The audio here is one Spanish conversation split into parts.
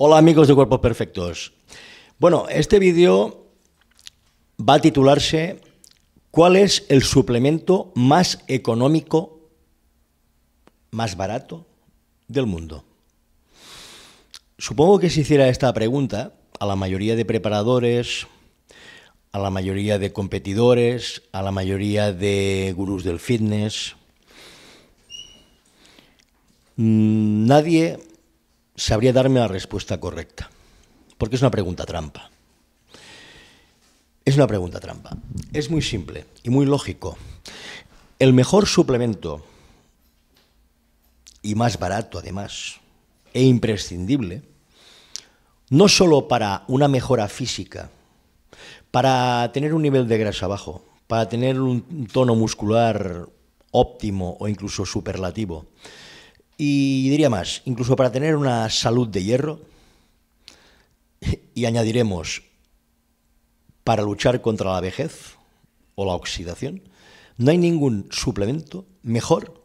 Hola amigos de Cuerpos Perfectos. Bueno, este vídeo va a titularse ¿Cuál es el suplemento más económico, más barato del mundo? Supongo que si hiciera esta pregunta a la mayoría de preparadores, a la mayoría de competidores, a la mayoría de gurús del fitness, mm, nadie sabría darme la respuesta correcta, porque es una pregunta trampa. Es una pregunta trampa. Es muy simple y muy lógico. El mejor suplemento, y más barato además, e imprescindible, no solo para una mejora física, para tener un nivel de grasa bajo, para tener un tono muscular óptimo o incluso superlativo, y diría más, incluso para tener una salud de hierro, y añadiremos, para luchar contra la vejez o la oxidación, no hay ningún suplemento mejor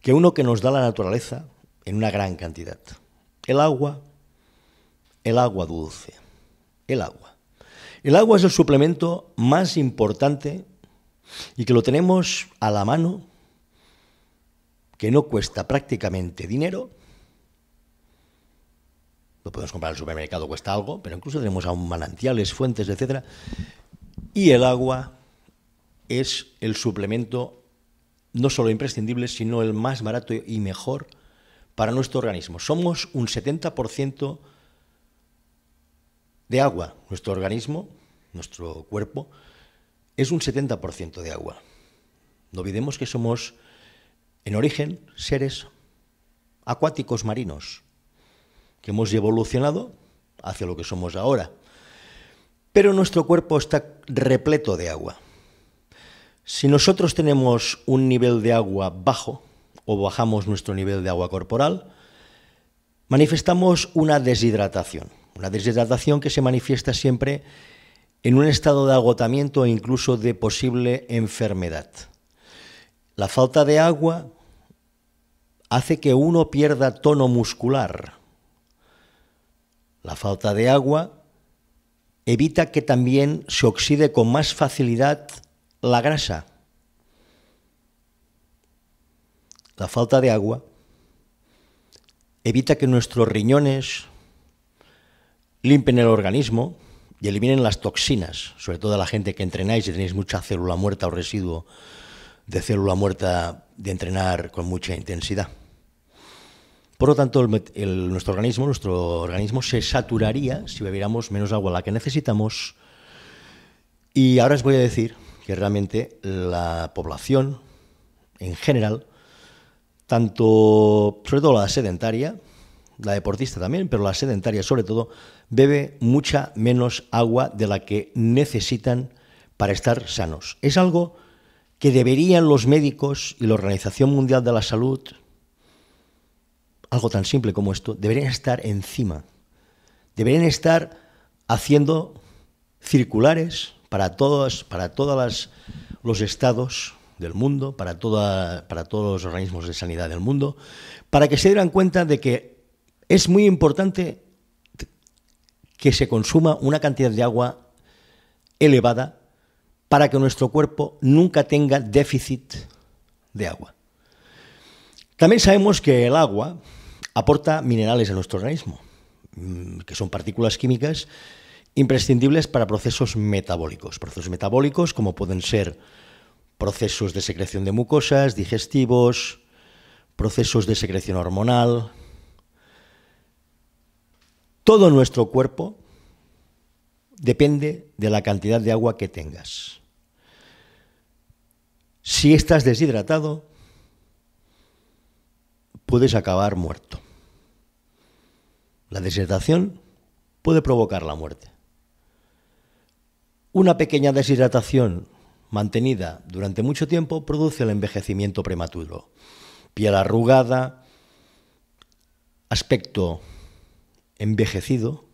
que uno que nos da la naturaleza en una gran cantidad. El agua, el agua dulce, el agua. El agua es el suplemento más importante y que lo tenemos a la mano que no cuesta prácticamente dinero. Lo podemos comprar en el supermercado, cuesta algo, pero incluso tenemos aún manantiales, fuentes, etcétera. Y el agua es el suplemento no solo imprescindible, sino el más barato y mejor para nuestro organismo. Somos un 70% de agua. Nuestro organismo, nuestro cuerpo, es un 70% de agua. No olvidemos que somos en origen seres acuáticos marinos, que hemos evolucionado hacia lo que somos ahora. Pero nuestro cuerpo está repleto de agua. Si nosotros tenemos un nivel de agua bajo o bajamos nuestro nivel de agua corporal, manifestamos una deshidratación. Una deshidratación que se manifiesta siempre en un estado de agotamiento e incluso de posible enfermedad. La falta de agua hace que uno pierda tono muscular. La falta de agua evita que también se oxide con más facilidad la grasa. La falta de agua evita que nuestros riñones limpien el organismo y eliminen las toxinas, sobre todo a la gente que entrenáis y tenéis mucha célula muerta o residuo de célula muerta de entrenar con mucha intensidad. Por lo tanto, nuestro, organismo, nuestro organismo se saturaría si bebiéramos menos agua la que necesitamos. Y ahora os voy a decir que realmente la población en general, tanto sobre todo la sedentaria, la deportista también, pero la sedentaria sobre todo, bebe mucha menos agua de la que necesitan para estar sanos. Es algo que deberían los médicos y la Organización Mundial de la Salud, algo tan simple como esto, deberían estar encima, deberían estar haciendo circulares para todos, para todos los estados del mundo, para, para todos los organismos de sanidad del mundo, para que se dieran cuenta de que es muy importante que se consuma una cantidad de agua elevada para que nuestro cuerpo nunca tenga déficit de agua. También sabemos que el agua aporta minerales a nuestro organismo, mm, que son partículas químicas imprescindibles para procesos metabólicos. Procesos metabólicos como pueden ser procesos de secreción de mucosas, digestivos, procesos de secreción hormonal. Todo nuestro cuerpo depende de la cantidad de agua que tengas. Si estás deshidratado, puedes acabar muerto. La deshidratación puede provocar la muerte. Una pequeña deshidratación mantenida durante mucho tiempo produce el envejecimiento prematuro. Piel arrugada, aspecto envejecido,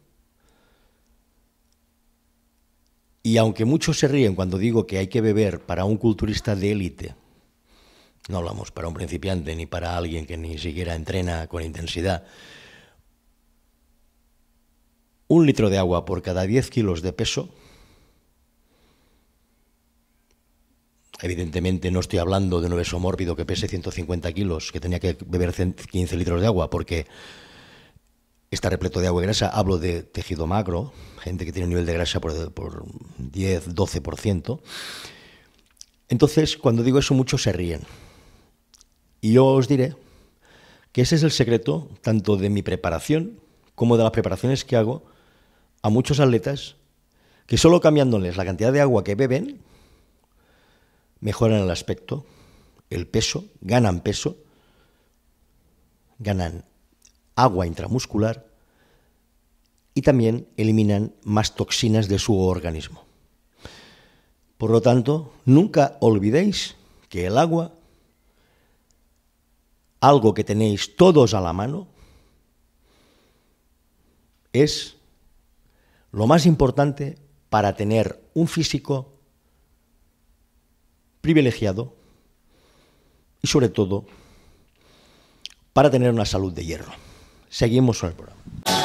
Y aunque muchos se ríen cuando digo que hay que beber para un culturista de élite, no hablamos para un principiante ni para alguien que ni siquiera entrena con intensidad, un litro de agua por cada 10 kilos de peso, evidentemente no estoy hablando de un obeso mórbido que pese 150 kilos, que tenía que beber 15 litros de agua, porque está repleto de agua y grasa. Hablo de tejido magro, gente que tiene un nivel de grasa por, por 10, 12%. Entonces, cuando digo eso, muchos se ríen. Y yo os diré que ese es el secreto tanto de mi preparación como de las preparaciones que hago a muchos atletas que solo cambiándoles la cantidad de agua que beben, mejoran el aspecto, el peso, ganan peso, ganan agua intramuscular y también eliminan más toxinas de su organismo. Por lo tanto, nunca olvidéis que el agua, algo que tenéis todos a la mano, es lo más importante para tener un físico privilegiado y sobre todo para tener una salud de hierro. Seguimos con el programa.